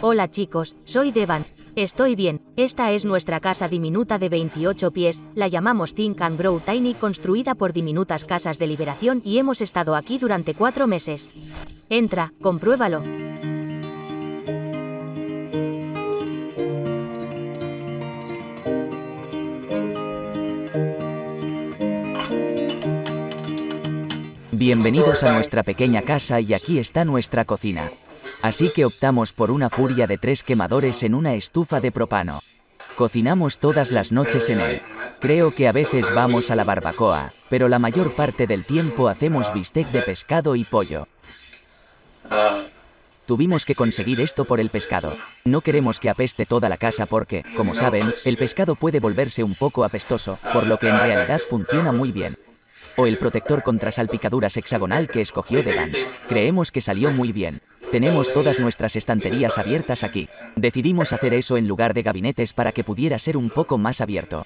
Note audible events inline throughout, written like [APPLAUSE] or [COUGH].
Hola chicos, soy Devan. Estoy bien, esta es nuestra casa diminuta de 28 pies, la llamamos Think and Grow Tiny construida por diminutas casas de liberación y hemos estado aquí durante cuatro meses. Entra, compruébalo. Bienvenidos a nuestra pequeña casa y aquí está nuestra cocina. Así que optamos por una furia de tres quemadores en una estufa de propano. Cocinamos todas las noches en él. Creo que a veces vamos a la barbacoa, pero la mayor parte del tiempo hacemos bistec de pescado y pollo. Tuvimos que conseguir esto por el pescado. No queremos que apeste toda la casa porque, como saben, el pescado puede volverse un poco apestoso, por lo que en realidad funciona muy bien. O el protector contra salpicaduras hexagonal que escogió Devan. Creemos que salió muy bien. Tenemos todas nuestras estanterías abiertas aquí. Decidimos hacer eso en lugar de gabinetes para que pudiera ser un poco más abierto.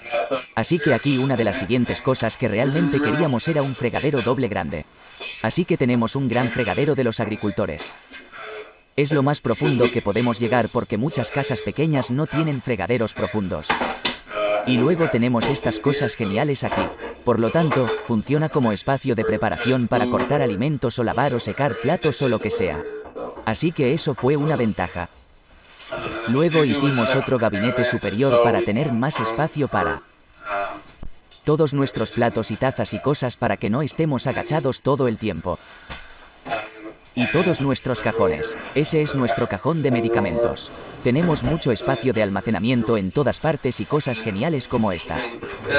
Así que aquí una de las siguientes cosas que realmente queríamos era un fregadero doble grande. Así que tenemos un gran fregadero de los agricultores. Es lo más profundo que podemos llegar porque muchas casas pequeñas no tienen fregaderos profundos. Y luego tenemos estas cosas geniales aquí. Por lo tanto, funciona como espacio de preparación para cortar alimentos o lavar o secar platos o lo que sea. Así que eso fue una ventaja. Luego hicimos otro gabinete superior para tener más espacio para todos nuestros platos y tazas y cosas para que no estemos agachados todo el tiempo y todos nuestros cajones. Ese es nuestro cajón de medicamentos. Tenemos mucho espacio de almacenamiento en todas partes y cosas geniales como esta.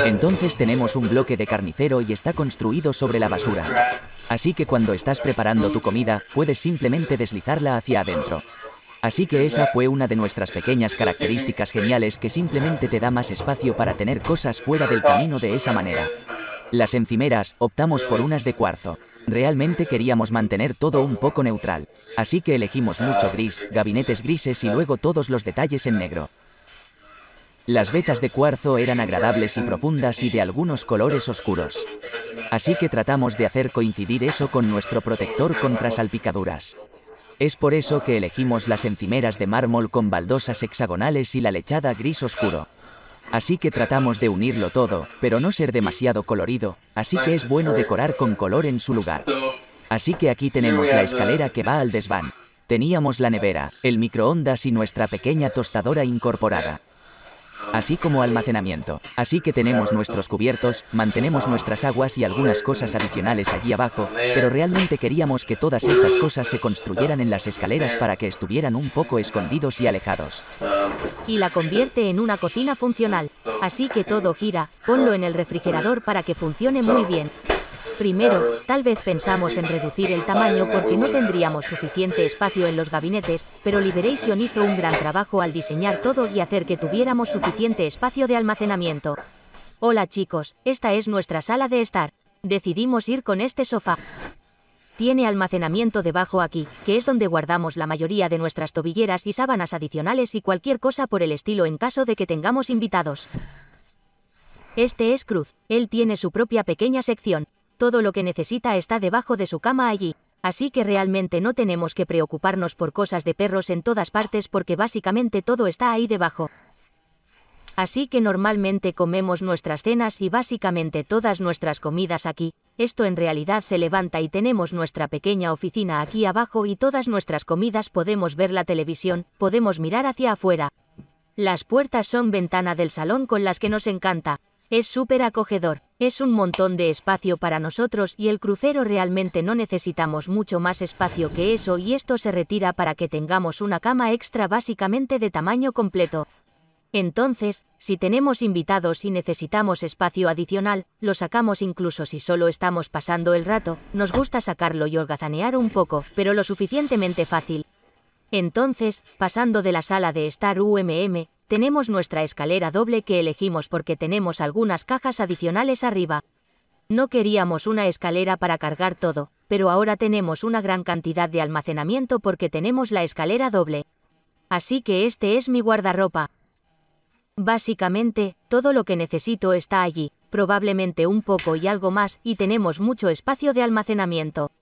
Entonces tenemos un bloque de carnicero y está construido sobre la basura. Así que cuando estás preparando tu comida, puedes simplemente deslizarla hacia adentro. Así que esa fue una de nuestras pequeñas características geniales que simplemente te da más espacio para tener cosas fuera del camino de esa manera. Las encimeras, optamos por unas de cuarzo. Realmente queríamos mantener todo un poco neutral. Así que elegimos mucho gris, gabinetes grises y luego todos los detalles en negro. Las vetas de cuarzo eran agradables y profundas y de algunos colores oscuros. Así que tratamos de hacer coincidir eso con nuestro protector contra salpicaduras. Es por eso que elegimos las encimeras de mármol con baldosas hexagonales y la lechada gris oscuro. Así que tratamos de unirlo todo, pero no ser demasiado colorido, así que es bueno decorar con color en su lugar. Así que aquí tenemos la escalera que va al desván. Teníamos la nevera, el microondas y nuestra pequeña tostadora incorporada así como almacenamiento. Así que tenemos nuestros cubiertos, mantenemos nuestras aguas y algunas cosas adicionales allí abajo, pero realmente queríamos que todas estas cosas se construyeran en las escaleras para que estuvieran un poco escondidos y alejados. Y la convierte en una cocina funcional. Así que todo gira, ponlo en el refrigerador para que funcione muy bien. Primero, tal vez pensamos en reducir el tamaño porque no tendríamos suficiente espacio en los gabinetes, pero Liberation hizo un gran trabajo al diseñar todo y hacer que tuviéramos suficiente espacio de almacenamiento. Hola chicos, esta es nuestra sala de estar. Decidimos ir con este sofá. Tiene almacenamiento debajo aquí, que es donde guardamos la mayoría de nuestras tobilleras y sábanas adicionales y cualquier cosa por el estilo en caso de que tengamos invitados. Este es Cruz, él tiene su propia pequeña sección todo lo que necesita está debajo de su cama allí, así que realmente no tenemos que preocuparnos por cosas de perros en todas partes porque básicamente todo está ahí debajo. Así que normalmente comemos nuestras cenas y básicamente todas nuestras comidas aquí, esto en realidad se levanta y tenemos nuestra pequeña oficina aquí abajo y todas nuestras comidas podemos ver la televisión, podemos mirar hacia afuera. Las puertas son ventana del salón con las que nos encanta, es súper acogedor, es un montón de espacio para nosotros y el crucero realmente no necesitamos mucho más espacio que eso y esto se retira para que tengamos una cama extra básicamente de tamaño completo. Entonces, si tenemos invitados y necesitamos espacio adicional, lo sacamos incluso si solo estamos pasando el rato, nos gusta sacarlo y holgazanear un poco, pero lo suficientemente fácil. Entonces, pasando de la sala de estar UMM, tenemos nuestra escalera doble que elegimos porque tenemos algunas cajas adicionales arriba. No queríamos una escalera para cargar todo, pero ahora tenemos una gran cantidad de almacenamiento porque tenemos la escalera doble. Así que este es mi guardarropa. Básicamente, todo lo que necesito está allí, probablemente un poco y algo más, y tenemos mucho espacio de almacenamiento.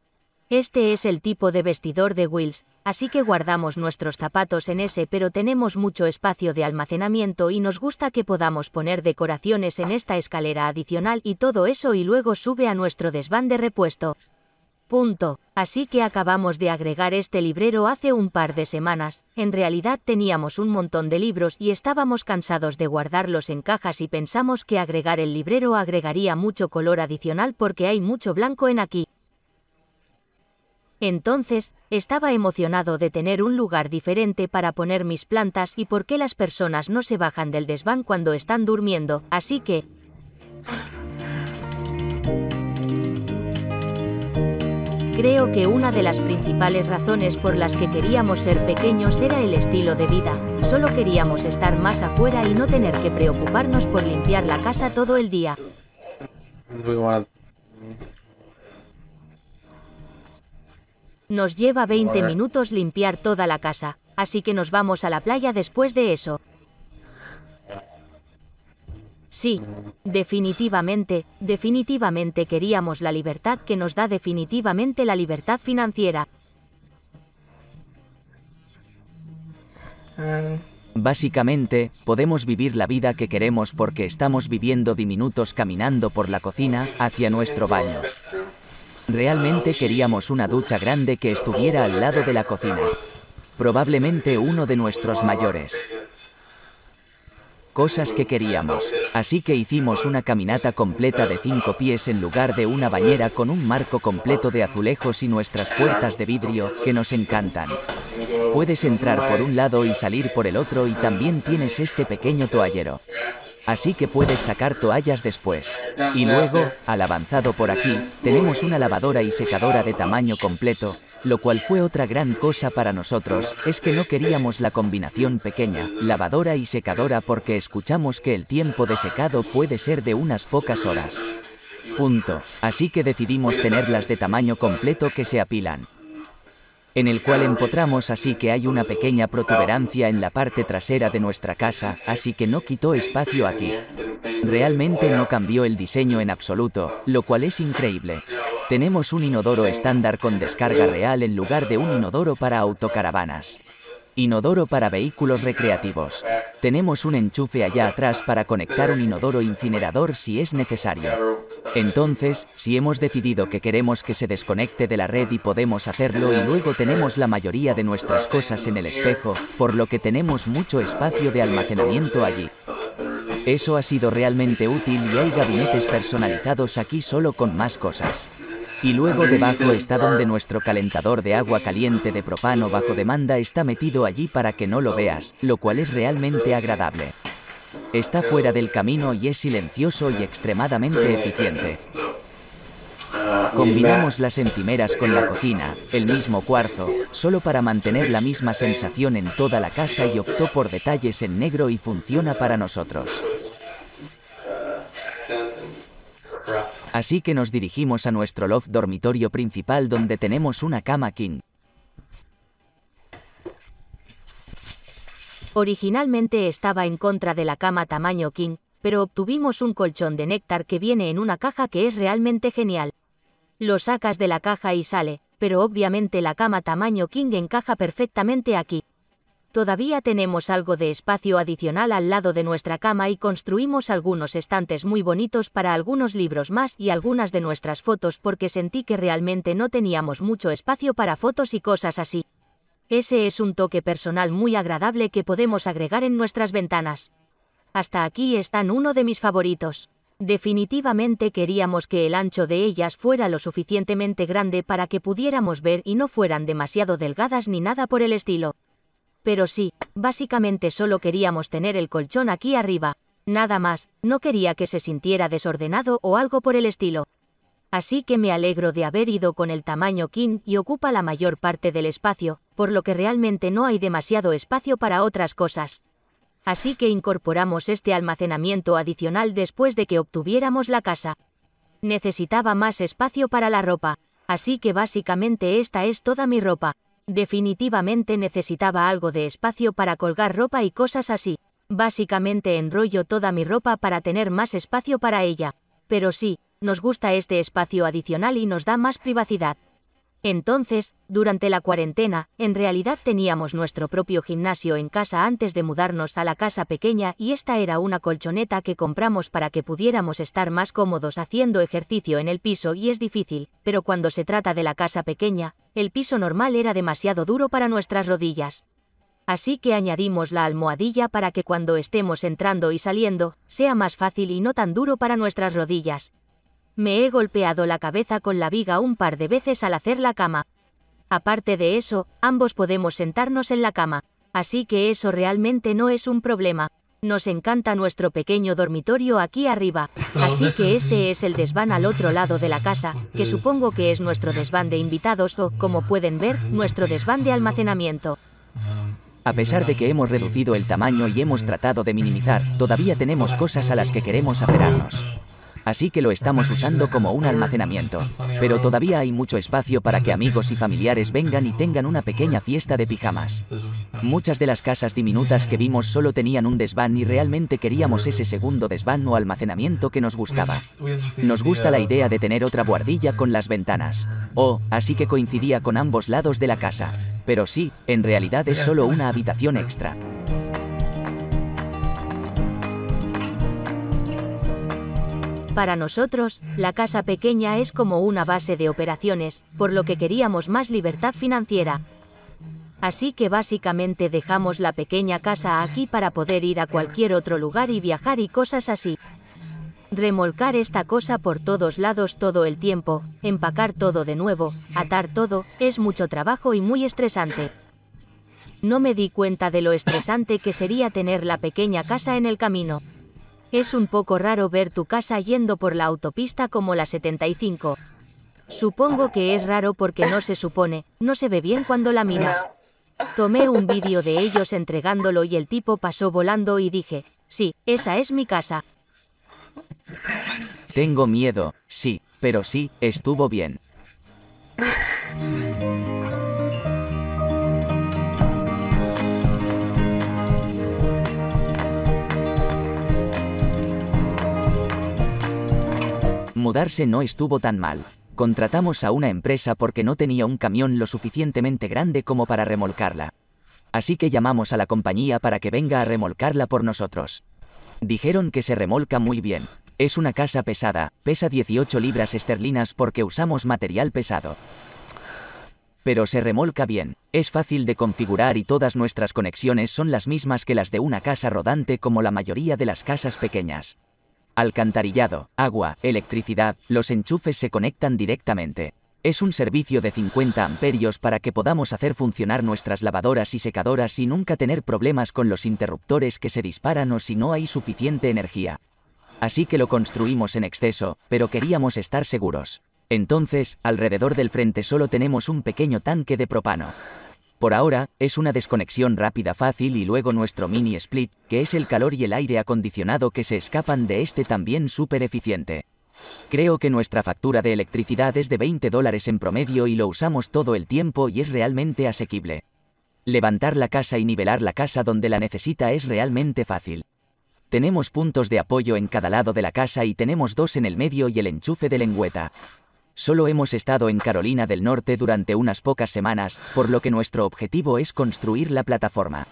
Este es el tipo de vestidor de Wills, así que guardamos nuestros zapatos en ese pero tenemos mucho espacio de almacenamiento y nos gusta que podamos poner decoraciones en esta escalera adicional y todo eso y luego sube a nuestro desván de repuesto. Punto. Así que acabamos de agregar este librero hace un par de semanas. En realidad teníamos un montón de libros y estábamos cansados de guardarlos en cajas y pensamos que agregar el librero agregaría mucho color adicional porque hay mucho blanco en aquí. Entonces, estaba emocionado de tener un lugar diferente para poner mis plantas y por qué las personas no se bajan del desván cuando están durmiendo, así que... Creo que una de las principales razones por las que queríamos ser pequeños era el estilo de vida. Solo queríamos estar más afuera y no tener que preocuparnos por limpiar la casa todo el día. Nos lleva 20 minutos limpiar toda la casa, así que nos vamos a la playa después de eso. Sí, definitivamente, definitivamente queríamos la libertad que nos da definitivamente la libertad financiera. Básicamente, podemos vivir la vida que queremos porque estamos viviendo diminutos caminando por la cocina hacia nuestro baño. Realmente queríamos una ducha grande que estuviera al lado de la cocina. Probablemente uno de nuestros mayores. Cosas que queríamos. Así que hicimos una caminata completa de cinco pies en lugar de una bañera con un marco completo de azulejos y nuestras puertas de vidrio, que nos encantan. Puedes entrar por un lado y salir por el otro y también tienes este pequeño toallero así que puedes sacar toallas después. Y luego, al avanzado por aquí, tenemos una lavadora y secadora de tamaño completo, lo cual fue otra gran cosa para nosotros, es que no queríamos la combinación pequeña, lavadora y secadora porque escuchamos que el tiempo de secado puede ser de unas pocas horas. Punto. Así que decidimos tenerlas de tamaño completo que se apilan en el cual empotramos así que hay una pequeña protuberancia en la parte trasera de nuestra casa, así que no quitó espacio aquí. Realmente no cambió el diseño en absoluto, lo cual es increíble. Tenemos un inodoro estándar con descarga real en lugar de un inodoro para autocaravanas. Inodoro para vehículos recreativos. Tenemos un enchufe allá atrás para conectar un inodoro incinerador si es necesario. Entonces, si hemos decidido que queremos que se desconecte de la red y podemos hacerlo y luego tenemos la mayoría de nuestras cosas en el espejo, por lo que tenemos mucho espacio de almacenamiento allí. Eso ha sido realmente útil y hay gabinetes personalizados aquí solo con más cosas. Y luego debajo está donde nuestro calentador de agua caliente de propano bajo demanda está metido allí para que no lo veas, lo cual es realmente agradable. Está fuera del camino y es silencioso y extremadamente eficiente. Combinamos las encimeras con la cocina, el mismo cuarzo, solo para mantener la misma sensación en toda la casa y optó por detalles en negro y funciona para nosotros. Así que nos dirigimos a nuestro loft dormitorio principal donde tenemos una cama king. Originalmente estaba en contra de la cama tamaño king, pero obtuvimos un colchón de néctar que viene en una caja que es realmente genial. Lo sacas de la caja y sale, pero obviamente la cama tamaño king encaja perfectamente aquí. Todavía tenemos algo de espacio adicional al lado de nuestra cama y construimos algunos estantes muy bonitos para algunos libros más y algunas de nuestras fotos porque sentí que realmente no teníamos mucho espacio para fotos y cosas así. Ese es un toque personal muy agradable que podemos agregar en nuestras ventanas. Hasta aquí están uno de mis favoritos. Definitivamente queríamos que el ancho de ellas fuera lo suficientemente grande para que pudiéramos ver y no fueran demasiado delgadas ni nada por el estilo. Pero sí, básicamente solo queríamos tener el colchón aquí arriba. Nada más, no quería que se sintiera desordenado o algo por el estilo así que me alegro de haber ido con el tamaño King y ocupa la mayor parte del espacio, por lo que realmente no hay demasiado espacio para otras cosas. Así que incorporamos este almacenamiento adicional después de que obtuviéramos la casa. Necesitaba más espacio para la ropa, así que básicamente esta es toda mi ropa. Definitivamente necesitaba algo de espacio para colgar ropa y cosas así. Básicamente enrollo toda mi ropa para tener más espacio para ella. Pero sí, nos gusta este espacio adicional y nos da más privacidad. Entonces, durante la cuarentena, en realidad teníamos nuestro propio gimnasio en casa antes de mudarnos a la casa pequeña y esta era una colchoneta que compramos para que pudiéramos estar más cómodos haciendo ejercicio en el piso y es difícil, pero cuando se trata de la casa pequeña, el piso normal era demasiado duro para nuestras rodillas. Así que añadimos la almohadilla para que cuando estemos entrando y saliendo, sea más fácil y no tan duro para nuestras rodillas. Me he golpeado la cabeza con la viga un par de veces al hacer la cama. Aparte de eso, ambos podemos sentarnos en la cama. Así que eso realmente no es un problema. Nos encanta nuestro pequeño dormitorio aquí arriba. Así que este es el desván al otro lado de la casa, que supongo que es nuestro desván de invitados o, como pueden ver, nuestro desván de almacenamiento. A pesar de que hemos reducido el tamaño y hemos tratado de minimizar, todavía tenemos cosas a las que queremos aferrarnos así que lo estamos usando como un almacenamiento. Pero todavía hay mucho espacio para que amigos y familiares vengan y tengan una pequeña fiesta de pijamas. Muchas de las casas diminutas que vimos solo tenían un desván y realmente queríamos ese segundo desván o almacenamiento que nos gustaba. Nos gusta la idea de tener otra buhardilla con las ventanas. Oh, así que coincidía con ambos lados de la casa. Pero sí, en realidad es solo una habitación extra. Para nosotros, la casa pequeña es como una base de operaciones, por lo que queríamos más libertad financiera. Así que básicamente dejamos la pequeña casa aquí para poder ir a cualquier otro lugar y viajar y cosas así. Remolcar esta cosa por todos lados todo el tiempo, empacar todo de nuevo, atar todo, es mucho trabajo y muy estresante. No me di cuenta de lo estresante que sería tener la pequeña casa en el camino. Es un poco raro ver tu casa yendo por la autopista como la 75. Supongo que es raro porque no se supone, no se ve bien cuando la miras. Tomé un vídeo de ellos entregándolo y el tipo pasó volando y dije, sí, esa es mi casa. Tengo miedo, sí, pero sí, estuvo bien. [LAUGHS] no estuvo tan mal. Contratamos a una empresa porque no tenía un camión lo suficientemente grande como para remolcarla. Así que llamamos a la compañía para que venga a remolcarla por nosotros. Dijeron que se remolca muy bien. Es una casa pesada, pesa 18 libras esterlinas porque usamos material pesado. Pero se remolca bien, es fácil de configurar y todas nuestras conexiones son las mismas que las de una casa rodante como la mayoría de las casas pequeñas alcantarillado, agua, electricidad, los enchufes se conectan directamente. Es un servicio de 50 amperios para que podamos hacer funcionar nuestras lavadoras y secadoras y nunca tener problemas con los interruptores que se disparan o si no hay suficiente energía. Así que lo construimos en exceso, pero queríamos estar seguros. Entonces, alrededor del frente solo tenemos un pequeño tanque de propano. Por ahora, es una desconexión rápida fácil y luego nuestro mini split, que es el calor y el aire acondicionado que se escapan de este también súper eficiente. Creo que nuestra factura de electricidad es de 20 dólares en promedio y lo usamos todo el tiempo y es realmente asequible. Levantar la casa y nivelar la casa donde la necesita es realmente fácil. Tenemos puntos de apoyo en cada lado de la casa y tenemos dos en el medio y el enchufe de lengüeta. Solo hemos estado en Carolina del Norte durante unas pocas semanas, por lo que nuestro objetivo es construir la plataforma.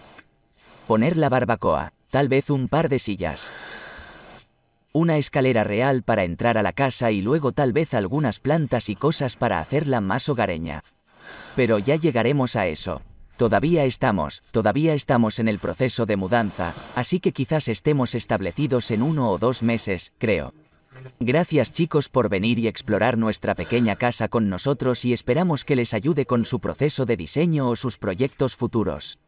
Poner la barbacoa, tal vez un par de sillas. Una escalera real para entrar a la casa y luego tal vez algunas plantas y cosas para hacerla más hogareña. Pero ya llegaremos a eso. Todavía estamos, todavía estamos en el proceso de mudanza, así que quizás estemos establecidos en uno o dos meses, creo. Gracias chicos por venir y explorar nuestra pequeña casa con nosotros y esperamos que les ayude con su proceso de diseño o sus proyectos futuros.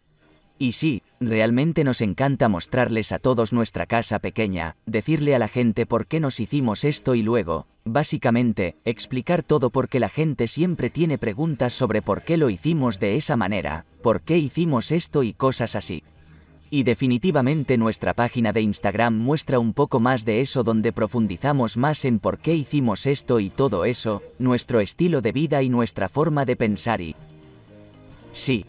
Y sí, realmente nos encanta mostrarles a todos nuestra casa pequeña, decirle a la gente por qué nos hicimos esto y luego, básicamente, explicar todo porque la gente siempre tiene preguntas sobre por qué lo hicimos de esa manera, por qué hicimos esto y cosas así. Y definitivamente nuestra página de Instagram muestra un poco más de eso donde profundizamos más en por qué hicimos esto y todo eso, nuestro estilo de vida y nuestra forma de pensar y... Sí,